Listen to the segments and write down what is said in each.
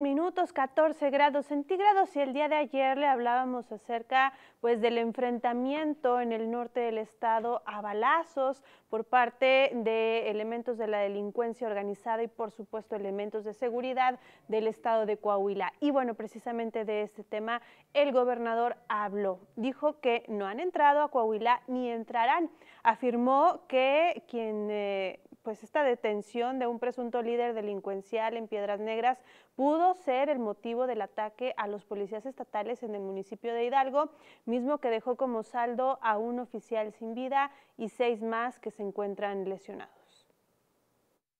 minutos, 14 grados centígrados y el día de ayer le hablábamos acerca pues del enfrentamiento en el norte del estado a balazos por parte de elementos de la delincuencia organizada y por supuesto elementos de seguridad del estado de Coahuila. Y bueno, precisamente de este tema el gobernador habló, dijo que no han entrado a Coahuila ni entrarán. Afirmó que quien eh, pues esta detención de un presunto líder delincuencial en Piedras Negras pudo ser el motivo del ataque a los policías estatales en el municipio de Hidalgo, mismo que dejó como saldo a un oficial sin vida y seis más que se encuentran lesionados.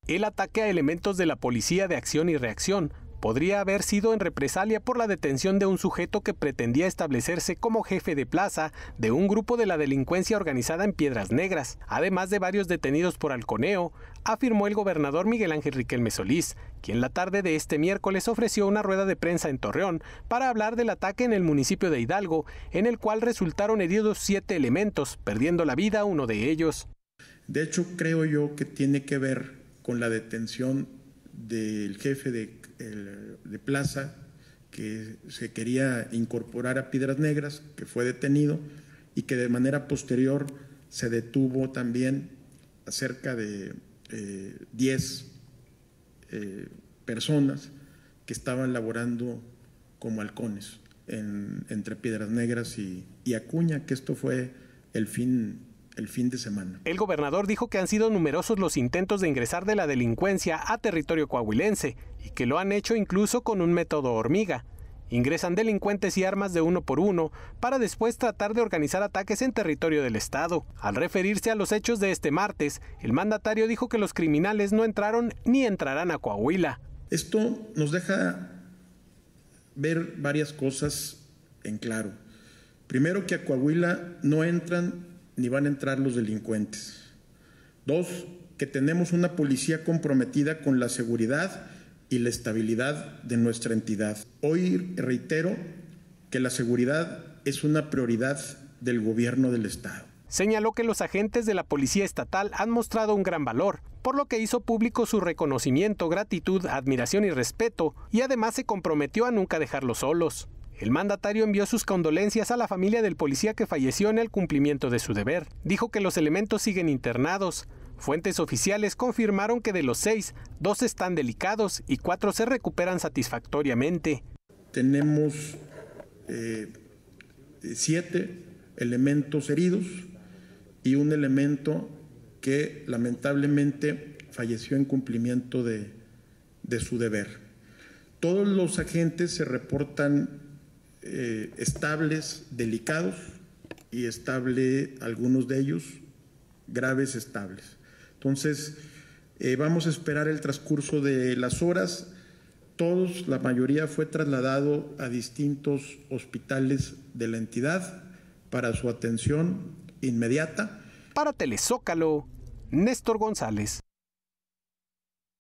El ataque a elementos de la Policía de Acción y Reacción podría haber sido en represalia por la detención de un sujeto que pretendía establecerse como jefe de plaza de un grupo de la delincuencia organizada en Piedras Negras, además de varios detenidos por Alconeo, afirmó el gobernador Miguel Ángel Riquelme Solís, quien la tarde de este miércoles ofreció una rueda de prensa en Torreón para hablar del ataque en el municipio de Hidalgo, en el cual resultaron heridos siete elementos, perdiendo la vida uno de ellos. De hecho, creo yo que tiene que ver con la detención del jefe de de Plaza, que se quería incorporar a Piedras Negras, que fue detenido y que de manera posterior se detuvo también a cerca de 10 eh, eh, personas que estaban laborando como halcones entre Piedras Negras y Acuña, que esto fue el fin el fin de semana. El gobernador dijo que han sido numerosos los intentos de ingresar de la delincuencia a territorio coahuilense y que lo han hecho incluso con un método hormiga. Ingresan delincuentes y armas de uno por uno para después tratar de organizar ataques en territorio del Estado. Al referirse a los hechos de este martes, el mandatario dijo que los criminales no entraron ni entrarán a Coahuila. Esto nos deja ver varias cosas en claro. Primero que a Coahuila no entran ni van a entrar los delincuentes. Dos, que tenemos una policía comprometida con la seguridad y la estabilidad de nuestra entidad. Hoy reitero que la seguridad es una prioridad del gobierno del Estado. Señaló que los agentes de la Policía Estatal han mostrado un gran valor, por lo que hizo público su reconocimiento, gratitud, admiración y respeto, y además se comprometió a nunca dejarlos solos. El mandatario envió sus condolencias a la familia del policía que falleció en el cumplimiento de su deber. Dijo que los elementos siguen internados. Fuentes oficiales confirmaron que de los seis, dos están delicados y cuatro se recuperan satisfactoriamente. Tenemos eh, siete elementos heridos y un elemento que lamentablemente falleció en cumplimiento de su deber. Todos los agentes se reportan eh, estables, delicados y estable, algunos de ellos graves, estables. Entonces, eh, vamos a esperar el transcurso de las horas. Todos, la mayoría fue trasladado a distintos hospitales de la entidad para su atención inmediata. Para Telezócalo, Néstor González.